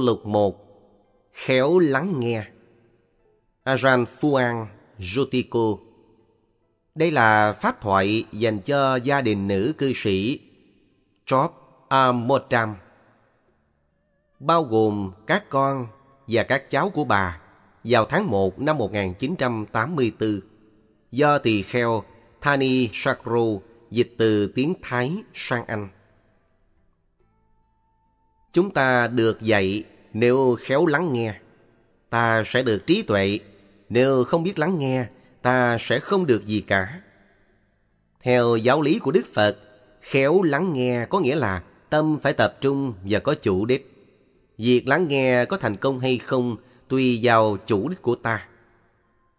lục 1 Khéo lắng nghe Ajahn Phuan Jotiko Đây là pháp thoại dành cho gia đình nữ cư sĩ Job Amotam Bao gồm các con và các cháu của bà vào tháng 1 năm 1984 do tỳ kheo Thani Sakro dịch từ tiếng Thái sang Anh. Chúng ta được dạy nếu khéo lắng nghe, ta sẽ được trí tuệ. Nếu không biết lắng nghe, ta sẽ không được gì cả. Theo giáo lý của Đức Phật, khéo lắng nghe có nghĩa là tâm phải tập trung và có chủ đích. Việc lắng nghe có thành công hay không tùy vào chủ đích của ta.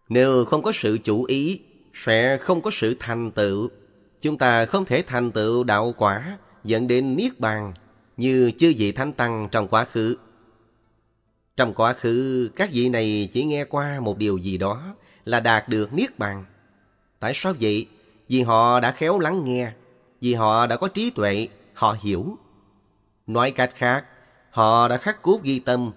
Nếu không có sự chủ ý, sẽ không có sự thành tựu. Chúng ta không thể thành tựu đạo quả dẫn đến niết bàn như chư vị thánh tăng trong quá khứ. Trong quá khứ, các vị này chỉ nghe qua một điều gì đó là đạt được Niết Bàn. Tại sao vậy? Vì họ đã khéo lắng nghe, vì họ đã có trí tuệ, họ hiểu. Nói cách khác, họ đã khắc cốt ghi tâm.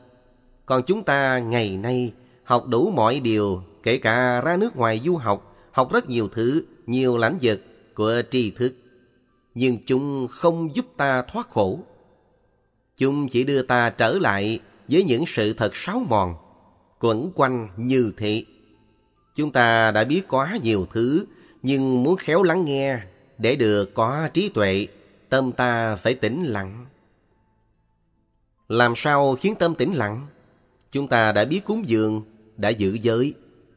Còn chúng ta ngày nay học đủ mọi điều, kể cả ra nước ngoài du học, học rất nhiều thứ, nhiều lãnh vực của tri thức. Nhưng chúng không giúp ta thoát khổ chúng chỉ đưa ta trở lại với những sự thật sáo mòn, quẩn quanh như thế. Chúng ta đã biết quá nhiều thứ, nhưng muốn khéo lắng nghe để được có trí tuệ, tâm ta phải tĩnh lặng. Làm sao khiến tâm tĩnh lặng? Chúng ta đã biết cúng dường, đã giữ giới,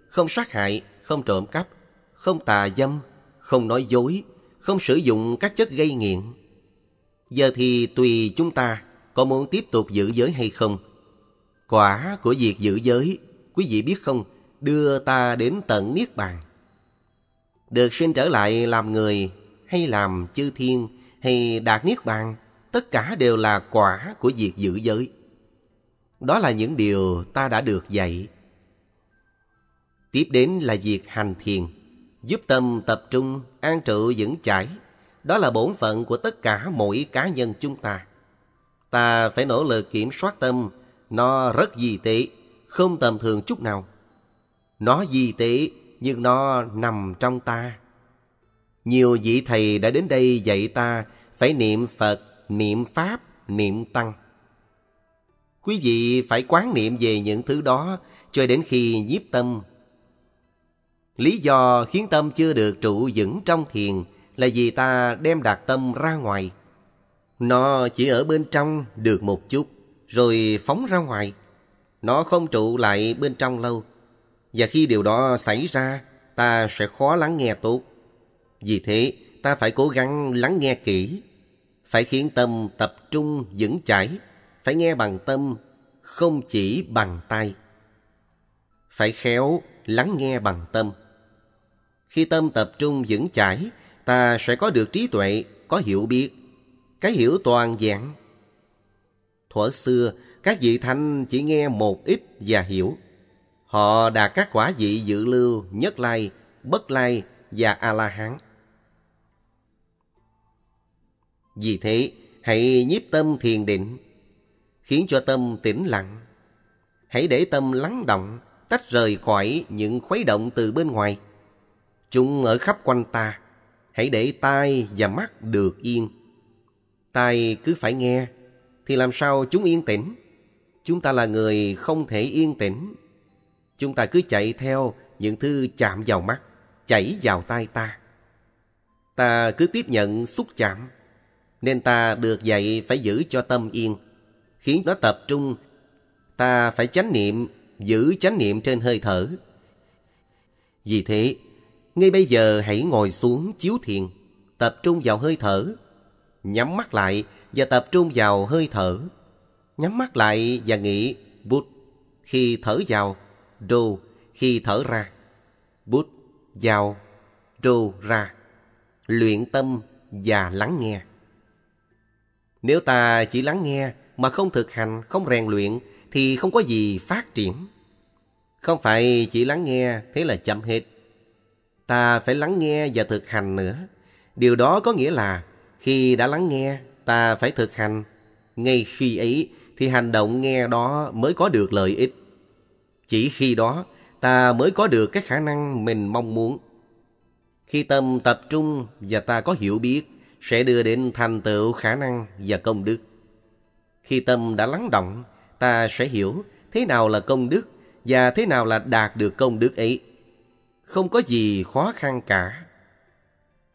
không sát hại, không trộm cắp, không tà dâm, không nói dối, không sử dụng các chất gây nghiện. Giờ thì tùy chúng ta có muốn tiếp tục giữ giới hay không? Quả của việc giữ giới, quý vị biết không, đưa ta đến tận Niết Bàn. Được sinh trở lại làm người, hay làm chư thiên, hay đạt Niết Bàn, tất cả đều là quả của việc giữ giới. Đó là những điều ta đã được dạy. Tiếp đến là việc hành thiền, giúp tâm tập trung, an trụ vững chãi. Đó là bổn phận của tất cả mỗi cá nhân chúng ta ta phải nỗ lực kiểm soát tâm, nó rất di tế không tầm thường chút nào. Nó di tế nhưng nó nằm trong ta. Nhiều vị thầy đã đến đây dạy ta phải niệm Phật, niệm Pháp, niệm Tăng. Quý vị phải quán niệm về những thứ đó cho đến khi nhiếp tâm. Lý do khiến tâm chưa được trụ vững trong thiền là vì ta đem đạt tâm ra ngoài. Nó chỉ ở bên trong được một chút, rồi phóng ra ngoài. Nó không trụ lại bên trong lâu. Và khi điều đó xảy ra, ta sẽ khó lắng nghe tốt. Vì thế, ta phải cố gắng lắng nghe kỹ. Phải khiến tâm tập trung vững chãi. Phải nghe bằng tâm, không chỉ bằng tay. Phải khéo lắng nghe bằng tâm. Khi tâm tập trung vững chãi, ta sẽ có được trí tuệ, có hiểu biết cái hiểu toàn vẹn. Thuở xưa, các vị thanh chỉ nghe một ít và hiểu. Họ đạt các quả vị dự lưu, nhất lai, bất lai và A-la-hán. Vì thế, hãy nhiếp tâm thiền định, khiến cho tâm tĩnh lặng. Hãy để tâm lắng động, tách rời khỏi những khuấy động từ bên ngoài. Chúng ở khắp quanh ta, hãy để tai và mắt được yên tai cứ phải nghe, thì làm sao chúng yên tĩnh? Chúng ta là người không thể yên tĩnh. Chúng ta cứ chạy theo những thứ chạm vào mắt, chảy vào tai ta. Ta cứ tiếp nhận xúc chạm, nên ta được dạy phải giữ cho tâm yên, khiến nó tập trung. Ta phải chánh niệm, giữ chánh niệm trên hơi thở. Vì thế, ngay bây giờ hãy ngồi xuống chiếu thiền, tập trung vào hơi thở nhắm mắt lại và tập trung vào hơi thở. Nhắm mắt lại và nghĩ bút khi thở vào, rô khi thở ra. Bút vào, rô ra. Luyện tâm và lắng nghe. Nếu ta chỉ lắng nghe mà không thực hành, không rèn luyện thì không có gì phát triển. Không phải chỉ lắng nghe thế là chậm hết. Ta phải lắng nghe và thực hành nữa. Điều đó có nghĩa là khi đã lắng nghe, ta phải thực hành. Ngay khi ấy thì hành động nghe đó mới có được lợi ích. Chỉ khi đó ta mới có được cái khả năng mình mong muốn. Khi tâm tập trung và ta có hiểu biết sẽ đưa đến thành tựu khả năng và công đức. Khi tâm đã lắng động, ta sẽ hiểu thế nào là công đức và thế nào là đạt được công đức ấy. Không có gì khó khăn cả.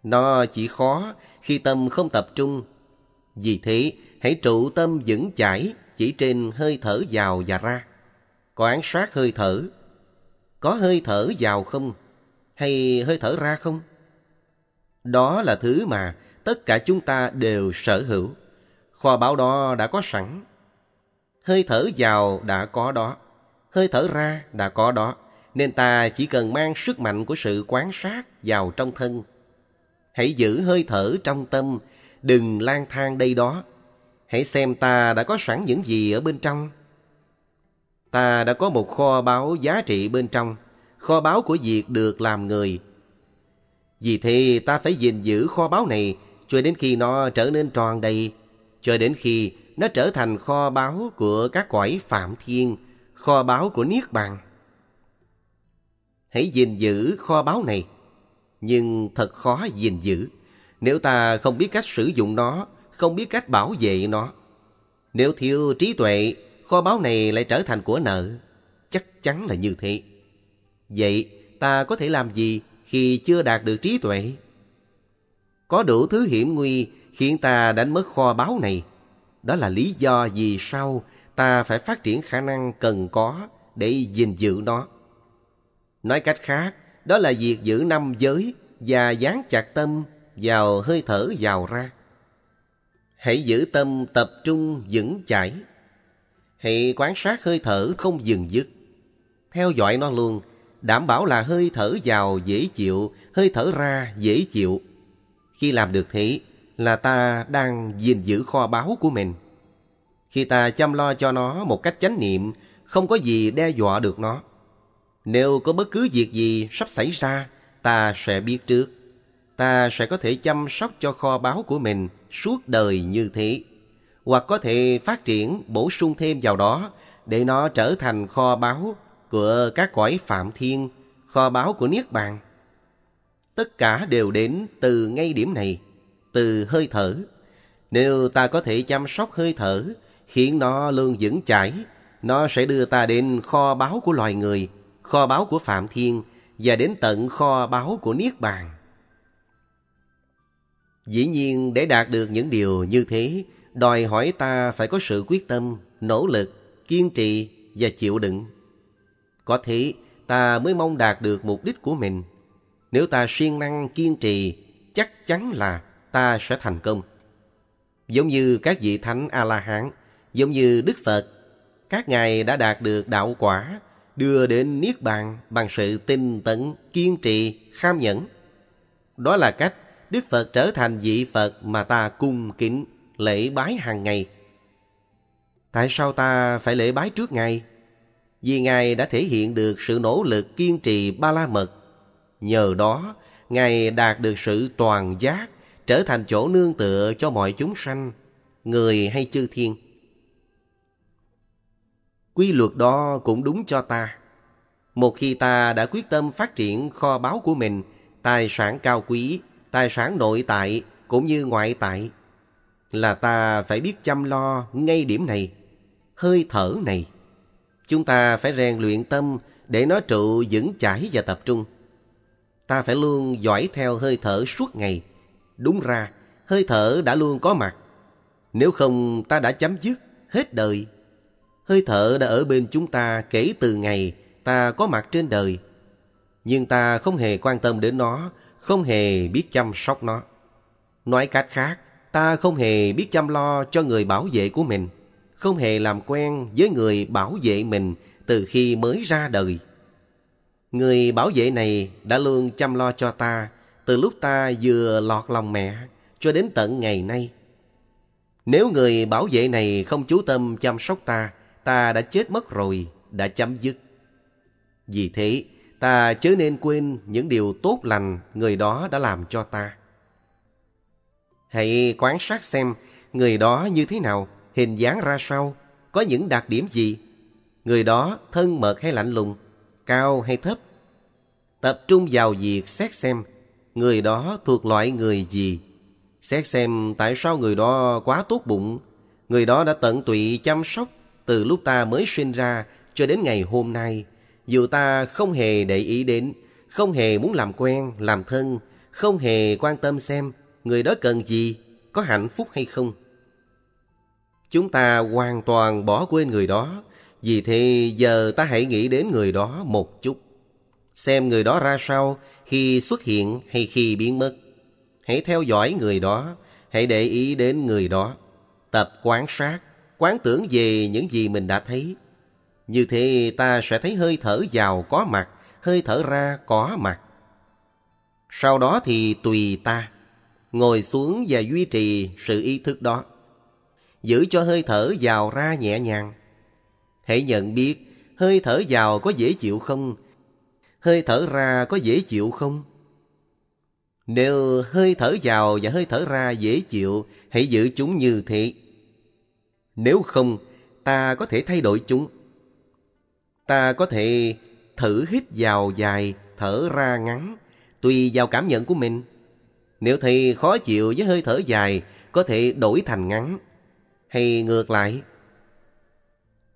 Nó chỉ khó khi tâm không tập trung. Vì thế, hãy trụ tâm vững chãi chỉ trên hơi thở vào và ra. Quán sát hơi thở. Có hơi thở vào không? Hay hơi thở ra không? Đó là thứ mà tất cả chúng ta đều sở hữu. Kho báu đó đã có sẵn. Hơi thở vào đã có đó. Hơi thở ra đã có đó. Nên ta chỉ cần mang sức mạnh của sự quán sát vào trong thân hãy giữ hơi thở trong tâm, đừng lang thang đây đó. Hãy xem ta đã có sẵn những gì ở bên trong. Ta đã có một kho báu giá trị bên trong, kho báu của việc được làm người. Vì thế ta phải gìn giữ kho báu này cho đến khi nó trở nên tròn đầy, cho đến khi nó trở thành kho báu của các cõi phạm thiên, kho báu của Niết Bàn. Hãy gìn giữ kho báu này nhưng thật khó gìn giữ nếu ta không biết cách sử dụng nó, không biết cách bảo vệ nó. Nếu thiếu trí tuệ, kho báu này lại trở thành của nợ. Chắc chắn là như thế. Vậy ta có thể làm gì khi chưa đạt được trí tuệ? Có đủ thứ hiểm nguy khiến ta đánh mất kho báu này. Đó là lý do vì sao ta phải phát triển khả năng cần có để gìn giữ nó. Nói cách khác, đó là việc giữ năm giới và dán chặt tâm vào hơi thở vào ra. Hãy giữ tâm tập trung vững chãi. Hãy quan sát hơi thở không dừng dứt. Theo dõi nó luôn, đảm bảo là hơi thở vào dễ chịu, hơi thở ra dễ chịu. Khi làm được thế là ta đang gìn giữ kho báu của mình. Khi ta chăm lo cho nó một cách chánh niệm, không có gì đe dọa được nó nếu có bất cứ việc gì sắp xảy ra, ta sẽ biết trước. Ta sẽ có thể chăm sóc cho kho báu của mình suốt đời như thế. Hoặc có thể phát triển, bổ sung thêm vào đó để nó trở thành kho báu của các cõi phạm thiên, kho báu của Niết Bàn. Tất cả đều đến từ ngay điểm này, từ hơi thở. Nếu ta có thể chăm sóc hơi thở, khiến nó luôn vững chãi, nó sẽ đưa ta đến kho báu của loài người kho báu của Phạm Thiên và đến tận kho báu của Niết Bàn. Dĩ nhiên để đạt được những điều như thế, đòi hỏi ta phải có sự quyết tâm, nỗ lực, kiên trì và chịu đựng. Có thế, ta mới mong đạt được mục đích của mình. Nếu ta siêng năng kiên trì, chắc chắn là ta sẽ thành công. Giống như các vị thánh A-la-hán, giống như Đức Phật, các ngài đã đạt được đạo quả đưa đến Niết Bàn bằng sự tinh tấn, kiên trì, kham nhẫn. Đó là cách Đức Phật trở thành vị Phật mà ta cung kính, lễ bái hàng ngày. Tại sao ta phải lễ bái trước Ngài? Vì Ngài đã thể hiện được sự nỗ lực kiên trì ba la mật. Nhờ đó, Ngài đạt được sự toàn giác, trở thành chỗ nương tựa cho mọi chúng sanh, người hay chư thiên. Quy luật đó cũng đúng cho ta. Một khi ta đã quyết tâm phát triển kho báu của mình, tài sản cao quý, tài sản nội tại cũng như ngoại tại, là ta phải biết chăm lo ngay điểm này, hơi thở này. Chúng ta phải rèn luyện tâm để nó trụ vững chãi và tập trung. Ta phải luôn dõi theo hơi thở suốt ngày. Đúng ra, hơi thở đã luôn có mặt. Nếu không ta đã chấm dứt hết đời Hơi thở đã ở bên chúng ta kể từ ngày ta có mặt trên đời. Nhưng ta không hề quan tâm đến nó, không hề biết chăm sóc nó. Nói cách khác, ta không hề biết chăm lo cho người bảo vệ của mình, không hề làm quen với người bảo vệ mình từ khi mới ra đời. Người bảo vệ này đã luôn chăm lo cho ta từ lúc ta vừa lọt lòng mẹ cho đến tận ngày nay. Nếu người bảo vệ này không chú tâm chăm sóc ta, ta đã chết mất rồi, đã chấm dứt. Vì thế, ta chớ nên quên những điều tốt lành người đó đã làm cho ta. Hãy quan sát xem người đó như thế nào, hình dáng ra sao, có những đặc điểm gì. Người đó thân mật hay lạnh lùng, cao hay thấp. Tập trung vào việc xét xem người đó thuộc loại người gì. Xét xem tại sao người đó quá tốt bụng, người đó đã tận tụy chăm sóc từ lúc ta mới sinh ra cho đến ngày hôm nay, dù ta không hề để ý đến, không hề muốn làm quen, làm thân, không hề quan tâm xem người đó cần gì, có hạnh phúc hay không. Chúng ta hoàn toàn bỏ quên người đó, vì thế giờ ta hãy nghĩ đến người đó một chút. Xem người đó ra sao khi xuất hiện hay khi biến mất. Hãy theo dõi người đó, hãy để ý đến người đó, tập quan sát quán tưởng về những gì mình đã thấy. Như thế ta sẽ thấy hơi thở vào có mặt, hơi thở ra có mặt. Sau đó thì tùy ta, ngồi xuống và duy trì sự ý thức đó. Giữ cho hơi thở vào ra nhẹ nhàng. Hãy nhận biết hơi thở vào có dễ chịu không? Hơi thở ra có dễ chịu không? Nếu hơi thở vào và hơi thở ra dễ chịu, hãy giữ chúng như thế. Nếu không, ta có thể thay đổi chúng. Ta có thể thử hít vào dài, thở ra ngắn, tùy vào cảm nhận của mình. Nếu thầy khó chịu với hơi thở dài, có thể đổi thành ngắn. Hay ngược lại.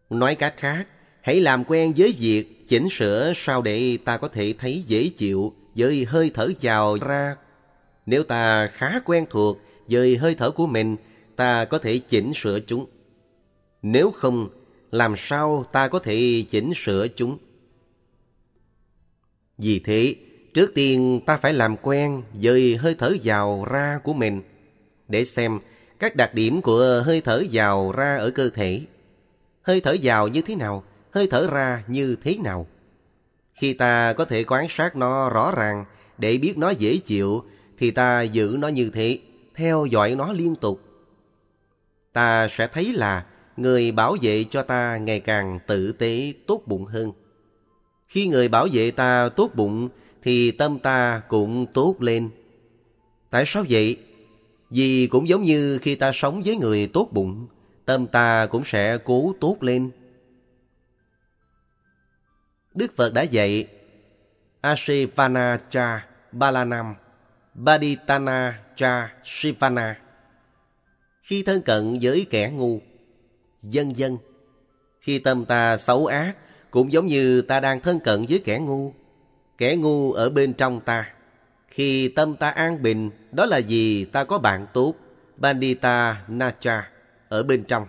Nói cách khác, hãy làm quen với việc chỉnh sửa sao để ta có thể thấy dễ chịu với hơi thở vào ra. Nếu ta khá quen thuộc với hơi thở của mình, ta có thể chỉnh sửa chúng. Nếu không, làm sao ta có thể chỉnh sửa chúng? Vì thế, trước tiên ta phải làm quen với hơi thở vào ra của mình để xem các đặc điểm của hơi thở vào ra ở cơ thể. Hơi thở vào như thế nào, hơi thở ra như thế nào. Khi ta có thể quan sát nó rõ ràng để biết nó dễ chịu thì ta giữ nó như thế, theo dõi nó liên tục. Ta sẽ thấy là người bảo vệ cho ta ngày càng tử tế tốt bụng hơn. Khi người bảo vệ ta tốt bụng thì tâm ta cũng tốt lên. Tại sao vậy? Vì cũng giống như khi ta sống với người tốt bụng, tâm ta cũng sẽ cố tốt lên. Đức Phật đã dạy Asivana Cha Balanam Baditana Cha Sivana Khi thân cận với kẻ ngu dân dân. Khi tâm ta xấu ác, cũng giống như ta đang thân cận với kẻ ngu. Kẻ ngu ở bên trong ta. Khi tâm ta an bình, đó là vì ta có bạn tốt, Bandita Nacha, ở bên trong.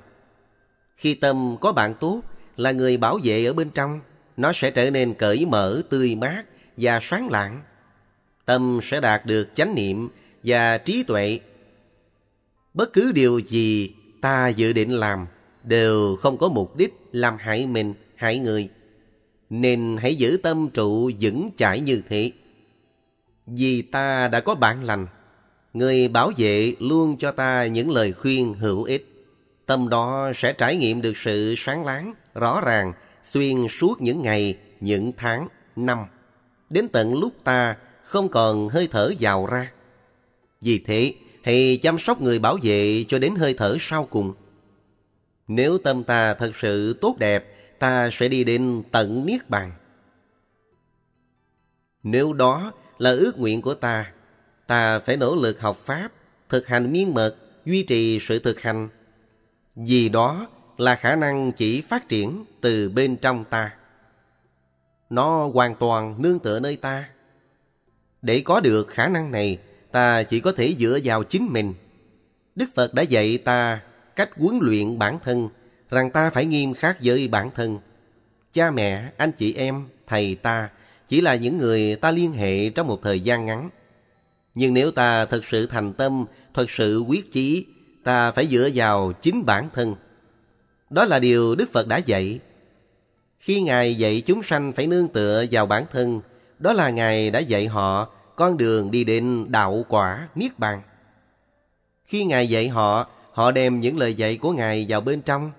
Khi tâm có bạn tốt, là người bảo vệ ở bên trong, nó sẽ trở nên cởi mở, tươi mát và sáng lạng. Tâm sẽ đạt được chánh niệm và trí tuệ. Bất cứ điều gì ta dự định làm đều không có mục đích làm hại mình, hại người. Nên hãy giữ tâm trụ vững chãi như thế. Vì ta đã có bạn lành, người bảo vệ luôn cho ta những lời khuyên hữu ích. Tâm đó sẽ trải nghiệm được sự sáng láng, rõ ràng, xuyên suốt những ngày, những tháng, năm. Đến tận lúc ta không còn hơi thở vào ra. Vì thế, hãy chăm sóc người bảo vệ cho đến hơi thở sau cùng. Nếu tâm ta thật sự tốt đẹp, ta sẽ đi đến tận Niết Bàn. Nếu đó là ước nguyện của ta, ta phải nỗ lực học Pháp, thực hành miên mật, duy trì sự thực hành. Vì đó là khả năng chỉ phát triển từ bên trong ta. Nó hoàn toàn nương tựa nơi ta. Để có được khả năng này, ta chỉ có thể dựa vào chính mình. Đức Phật đã dạy ta cách huấn luyện bản thân rằng ta phải nghiêm khắc với bản thân. Cha mẹ, anh chị em, thầy ta chỉ là những người ta liên hệ trong một thời gian ngắn. Nhưng nếu ta thật sự thành tâm, thật sự quyết chí, ta phải dựa vào chính bản thân. Đó là điều Đức Phật đã dạy. Khi Ngài dạy chúng sanh phải nương tựa vào bản thân, đó là Ngài đã dạy họ con đường đi đến đạo quả Niết Bàn. Khi Ngài dạy họ Họ đem những lời dạy của Ngài vào bên trong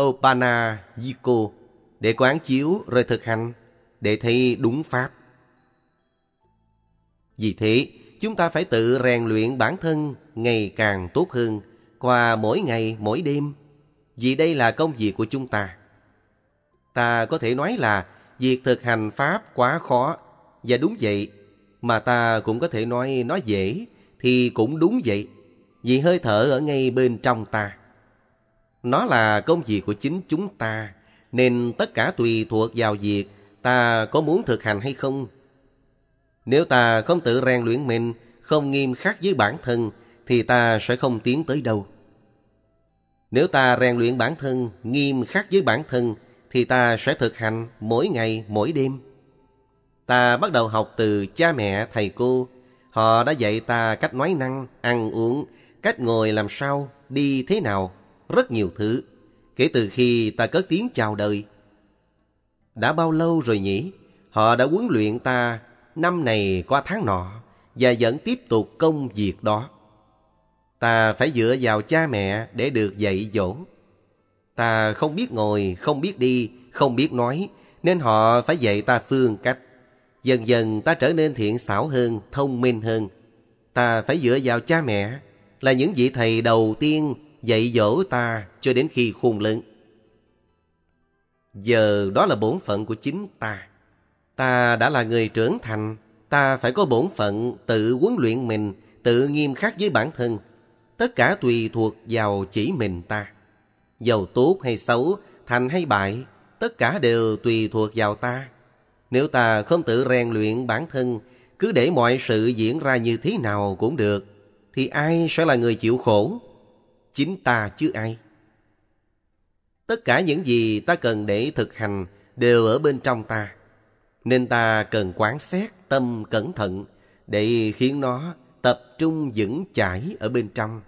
Opana Yiko để quán chiếu rồi thực hành để thấy đúng pháp. Vì thế, chúng ta phải tự rèn luyện bản thân ngày càng tốt hơn qua mỗi ngày mỗi đêm vì đây là công việc của chúng ta. Ta có thể nói là việc thực hành pháp quá khó và đúng vậy, mà ta cũng có thể nói nó dễ thì cũng đúng vậy vì hơi thở ở ngay bên trong ta. Nó là công việc của chính chúng ta, nên tất cả tùy thuộc vào việc ta có muốn thực hành hay không. Nếu ta không tự rèn luyện mình, không nghiêm khắc với bản thân, thì ta sẽ không tiến tới đâu. Nếu ta rèn luyện bản thân, nghiêm khắc với bản thân, thì ta sẽ thực hành mỗi ngày, mỗi đêm. Ta bắt đầu học từ cha mẹ, thầy cô. Họ đã dạy ta cách nói năng, ăn uống, cách ngồi làm sao, đi thế nào, rất nhiều thứ. Kể từ khi ta cất tiếng chào đời. Đã bao lâu rồi nhỉ? Họ đã huấn luyện ta năm này qua tháng nọ và vẫn tiếp tục công việc đó. Ta phải dựa vào cha mẹ để được dạy dỗ. Ta không biết ngồi, không biết đi, không biết nói, nên họ phải dạy ta phương cách. Dần dần ta trở nên thiện xảo hơn, thông minh hơn. Ta phải dựa vào cha mẹ là những vị thầy đầu tiên dạy dỗ ta cho đến khi khôn lớn. Giờ đó là bổn phận của chính ta. Ta đã là người trưởng thành, ta phải có bổn phận tự huấn luyện mình, tự nghiêm khắc với bản thân. Tất cả tùy thuộc vào chỉ mình ta. Dầu tốt hay xấu, thành hay bại, tất cả đều tùy thuộc vào ta. Nếu ta không tự rèn luyện bản thân, cứ để mọi sự diễn ra như thế nào cũng được thì ai sẽ là người chịu khổ? Chính ta chứ ai. Tất cả những gì ta cần để thực hành đều ở bên trong ta. Nên ta cần quán xét tâm cẩn thận để khiến nó tập trung vững chãi ở bên trong.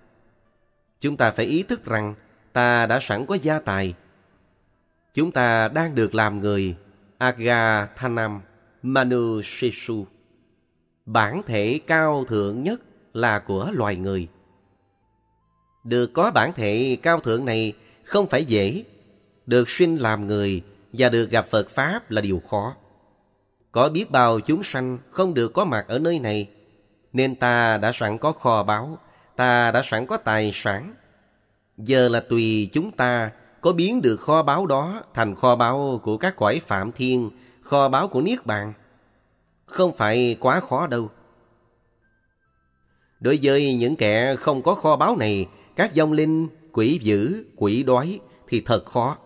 Chúng ta phải ý thức rằng ta đã sẵn có gia tài. Chúng ta đang được làm người Aga Thanam Manu Shishu. Bản thể cao thượng nhất là của loài người. Được có bản thể cao thượng này không phải dễ. Được sinh làm người và được gặp Phật Pháp là điều khó. Có biết bao chúng sanh không được có mặt ở nơi này, nên ta đã sẵn có kho báu, ta đã sẵn có tài sản. Giờ là tùy chúng ta có biến được kho báu đó thành kho báu của các cõi phạm thiên, kho báu của Niết Bàn. Không phải quá khó đâu. Đối với những kẻ không có kho báo này, các dòng linh, quỷ dữ, quỷ đói thì thật khó.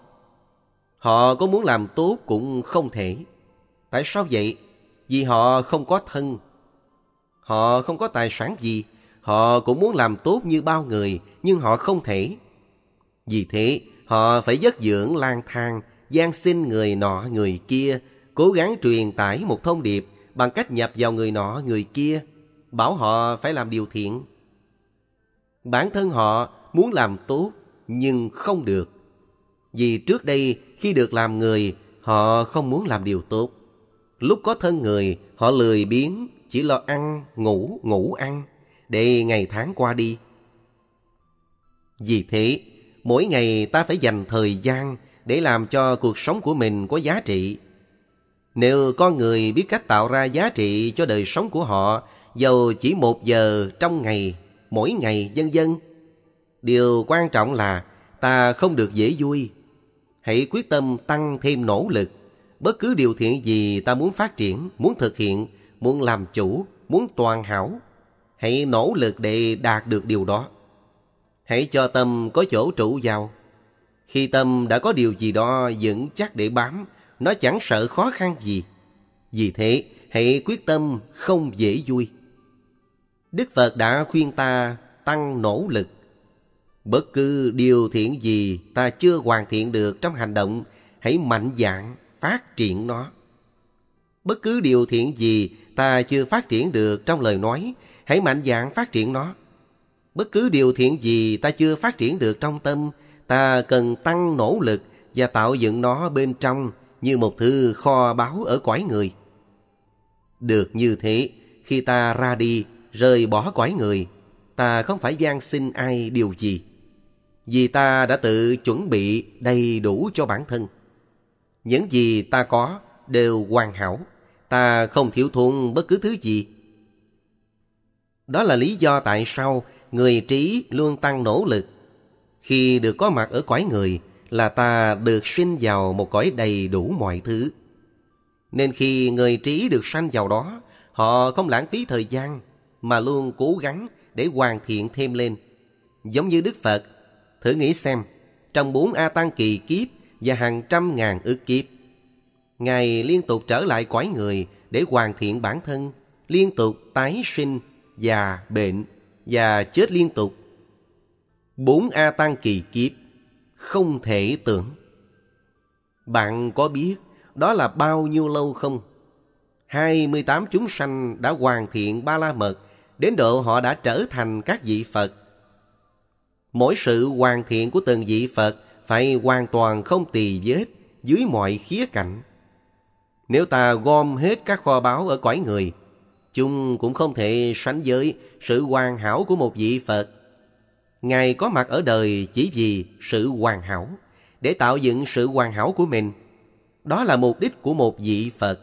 Họ có muốn làm tốt cũng không thể. Tại sao vậy? Vì họ không có thân. Họ không có tài sản gì. Họ cũng muốn làm tốt như bao người, nhưng họ không thể. Vì thế, họ phải giấc dưỡng lang thang, gian xin người nọ người kia, cố gắng truyền tải một thông điệp bằng cách nhập vào người nọ người kia bảo họ phải làm điều thiện. Bản thân họ muốn làm tốt nhưng không được. Vì trước đây khi được làm người, họ không muốn làm điều tốt. Lúc có thân người, họ lười biếng, chỉ lo ăn, ngủ, ngủ ăn, để ngày tháng qua đi. Vì thế, mỗi ngày ta phải dành thời gian để làm cho cuộc sống của mình có giá trị. Nếu con người biết cách tạo ra giá trị cho đời sống của họ dầu chỉ một giờ trong ngày, mỗi ngày dân dân. Điều quan trọng là ta không được dễ vui. Hãy quyết tâm tăng thêm nỗ lực. Bất cứ điều thiện gì ta muốn phát triển, muốn thực hiện, muốn làm chủ, muốn toàn hảo, hãy nỗ lực để đạt được điều đó. Hãy cho tâm có chỗ trụ vào. Khi tâm đã có điều gì đó vững chắc để bám, nó chẳng sợ khó khăn gì. Vì thế, hãy quyết tâm không dễ vui. Đức Phật đã khuyên ta tăng nỗ lực. Bất cứ điều thiện gì ta chưa hoàn thiện được trong hành động, hãy mạnh dạn phát triển nó. Bất cứ điều thiện gì ta chưa phát triển được trong lời nói, hãy mạnh dạn phát triển nó. Bất cứ điều thiện gì ta chưa phát triển được trong tâm, ta cần tăng nỗ lực và tạo dựng nó bên trong như một thứ kho báu ở cõi người. Được như thế, khi ta ra đi rời bỏ cõi người, ta không phải gian xin ai điều gì, vì ta đã tự chuẩn bị đầy đủ cho bản thân. Những gì ta có đều hoàn hảo, ta không thiếu thốn bất cứ thứ gì. Đó là lý do tại sao người trí luôn tăng nỗ lực. Khi được có mặt ở cõi người là ta được sinh vào một cõi đầy đủ mọi thứ. Nên khi người trí được sanh vào đó, họ không lãng phí thời gian mà luôn cố gắng để hoàn thiện thêm lên. Giống như Đức Phật, thử nghĩ xem, trong bốn A Tăng kỳ kiếp và hàng trăm ngàn ước kiếp, Ngài liên tục trở lại quái người để hoàn thiện bản thân, liên tục tái sinh, và bệnh, và chết liên tục. Bốn A Tăng kỳ kiếp, không thể tưởng. Bạn có biết đó là bao nhiêu lâu không? 28 chúng sanh đã hoàn thiện ba la mật đến độ họ đã trở thành các vị Phật. Mỗi sự hoàn thiện của từng vị Phật phải hoàn toàn không tì vết dưới mọi khía cạnh. Nếu ta gom hết các kho báu ở cõi người, chung cũng không thể sánh với sự hoàn hảo của một vị Phật. Ngài có mặt ở đời chỉ vì sự hoàn hảo, để tạo dựng sự hoàn hảo của mình. Đó là mục đích của một vị Phật.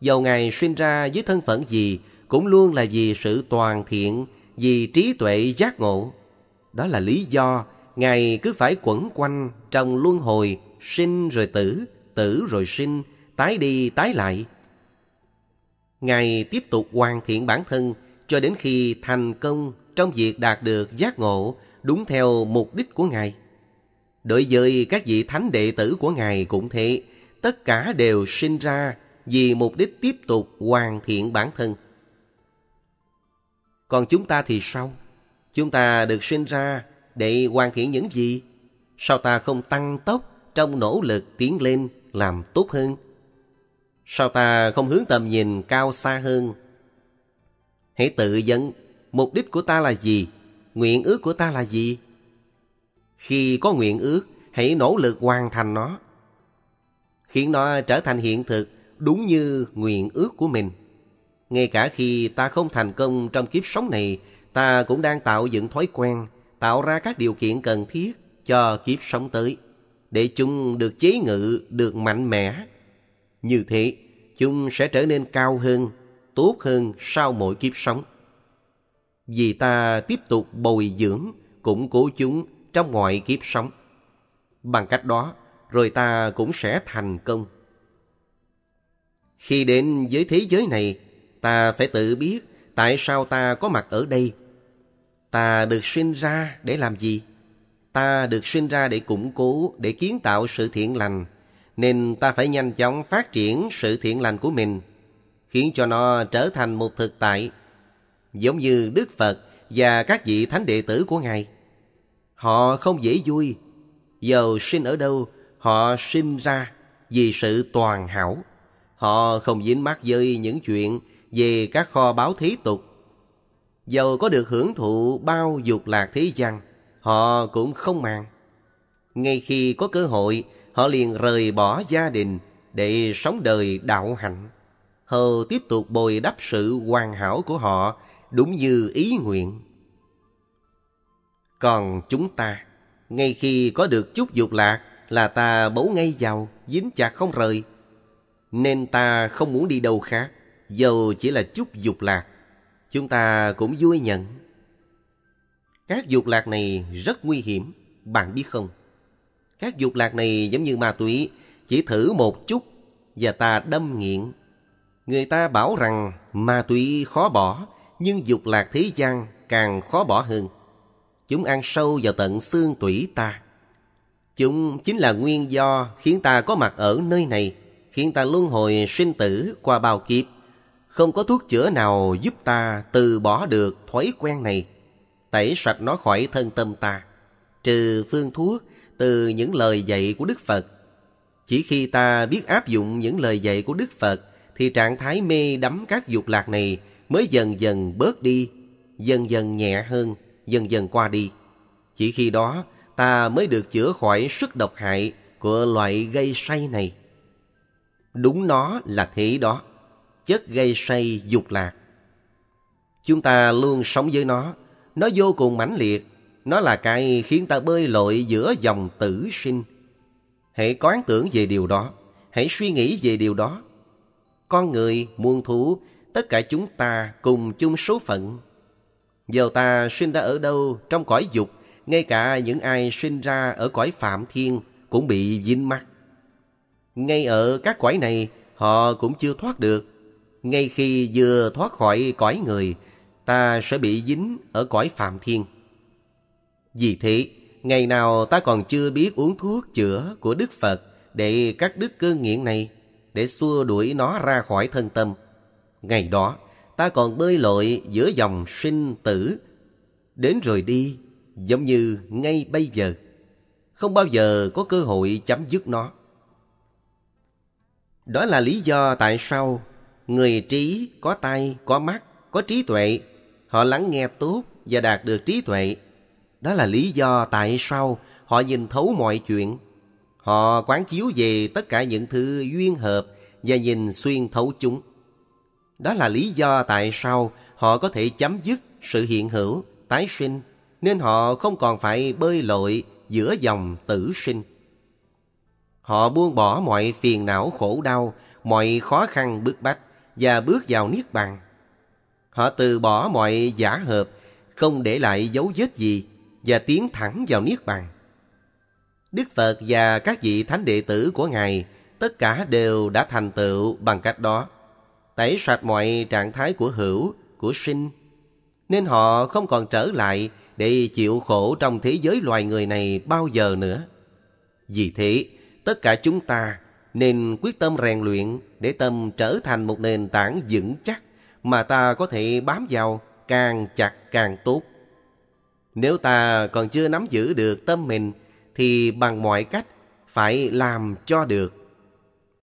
Dầu Ngài sinh ra với thân phận gì cũng luôn là vì sự toàn thiện, vì trí tuệ giác ngộ. Đó là lý do Ngài cứ phải quẩn quanh trong luân hồi, sinh rồi tử, tử rồi sinh, tái đi tái lại. Ngài tiếp tục hoàn thiện bản thân cho đến khi thành công trong việc đạt được giác ngộ đúng theo mục đích của Ngài. Đối với các vị thánh đệ tử của Ngài cũng thế, tất cả đều sinh ra vì mục đích tiếp tục hoàn thiện bản thân. Còn chúng ta thì sao? Chúng ta được sinh ra để hoàn thiện những gì? Sao ta không tăng tốc trong nỗ lực tiến lên làm tốt hơn? Sao ta không hướng tầm nhìn cao xa hơn? Hãy tự vấn mục đích của ta là gì? Nguyện ước của ta là gì? Khi có nguyện ước, hãy nỗ lực hoàn thành nó. Khiến nó trở thành hiện thực đúng như nguyện ước của mình. Ngay cả khi ta không thành công trong kiếp sống này, ta cũng đang tạo dựng thói quen, tạo ra các điều kiện cần thiết cho kiếp sống tới, để chúng được chế ngự, được mạnh mẽ. Như thế, chúng sẽ trở nên cao hơn, tốt hơn sau mỗi kiếp sống. Vì ta tiếp tục bồi dưỡng, củng cố chúng trong mọi kiếp sống. Bằng cách đó, rồi ta cũng sẽ thành công. Khi đến với thế giới này, ta phải tự biết tại sao ta có mặt ở đây. Ta được sinh ra để làm gì? Ta được sinh ra để củng cố, để kiến tạo sự thiện lành, nên ta phải nhanh chóng phát triển sự thiện lành của mình, khiến cho nó trở thành một thực tại, giống như Đức Phật và các vị thánh đệ tử của Ngài. Họ không dễ vui, dầu sinh ở đâu, họ sinh ra vì sự toàn hảo. Họ không dính mắc với những chuyện về các kho báo thí tục. Dầu có được hưởng thụ bao dục lạc thế gian, họ cũng không màng. Ngay khi có cơ hội, họ liền rời bỏ gia đình để sống đời đạo hạnh. hầu tiếp tục bồi đắp sự hoàn hảo của họ đúng như ý nguyện. Còn chúng ta, ngay khi có được chút dục lạc là ta bấu ngay vào, dính chặt không rời. Nên ta không muốn đi đâu khác dầu chỉ là chút dục lạc, chúng ta cũng vui nhận. Các dục lạc này rất nguy hiểm, bạn biết không? Các dục lạc này giống như ma túy, chỉ thử một chút và ta đâm nghiện. Người ta bảo rằng ma túy khó bỏ, nhưng dục lạc thế gian càng khó bỏ hơn. Chúng ăn sâu vào tận xương tủy ta. Chúng chính là nguyên do khiến ta có mặt ở nơi này, khiến ta luân hồi sinh tử qua bao kiếp. Không có thuốc chữa nào giúp ta từ bỏ được thói quen này, tẩy sạch nó khỏi thân tâm ta, trừ phương thuốc từ những lời dạy của Đức Phật. Chỉ khi ta biết áp dụng những lời dạy của Đức Phật thì trạng thái mê đắm các dục lạc này mới dần dần bớt đi, dần dần nhẹ hơn, dần dần qua đi. Chỉ khi đó ta mới được chữa khỏi sức độc hại của loại gây say này. Đúng nó là thế đó chất gây say dục lạc. Chúng ta luôn sống với nó, nó vô cùng mãnh liệt, nó là cái khiến ta bơi lội giữa dòng tử sinh. Hãy quán tưởng về điều đó, hãy suy nghĩ về điều đó. Con người, muôn thú, tất cả chúng ta cùng chung số phận. Dầu ta sinh ra ở đâu trong cõi dục, ngay cả những ai sinh ra ở cõi phạm thiên cũng bị dính mắc. Ngay ở các cõi này, họ cũng chưa thoát được ngay khi vừa thoát khỏi cõi người, ta sẽ bị dính ở cõi phạm thiên. Vì thế, ngày nào ta còn chưa biết uống thuốc chữa của Đức Phật để cắt đứt cơn nghiện này, để xua đuổi nó ra khỏi thân tâm. Ngày đó, ta còn bơi lội giữa dòng sinh tử, đến rồi đi, giống như ngay bây giờ. Không bao giờ có cơ hội chấm dứt nó. Đó là lý do tại sao Người trí có tay, có mắt, có trí tuệ. Họ lắng nghe tốt và đạt được trí tuệ. Đó là lý do tại sao họ nhìn thấu mọi chuyện. Họ quán chiếu về tất cả những thứ duyên hợp và nhìn xuyên thấu chúng. Đó là lý do tại sao họ có thể chấm dứt sự hiện hữu, tái sinh, nên họ không còn phải bơi lội giữa dòng tử sinh. Họ buông bỏ mọi phiền não khổ đau, mọi khó khăn bức bách và bước vào Niết Bàn. Họ từ bỏ mọi giả hợp, không để lại dấu vết gì và tiến thẳng vào Niết Bàn. Đức Phật và các vị thánh đệ tử của Ngài tất cả đều đã thành tựu bằng cách đó. Tẩy sạch mọi trạng thái của hữu, của sinh. Nên họ không còn trở lại để chịu khổ trong thế giới loài người này bao giờ nữa. Vì thế, tất cả chúng ta nên quyết tâm rèn luyện để tâm trở thành một nền tảng vững chắc mà ta có thể bám vào càng chặt càng tốt. Nếu ta còn chưa nắm giữ được tâm mình thì bằng mọi cách phải làm cho được.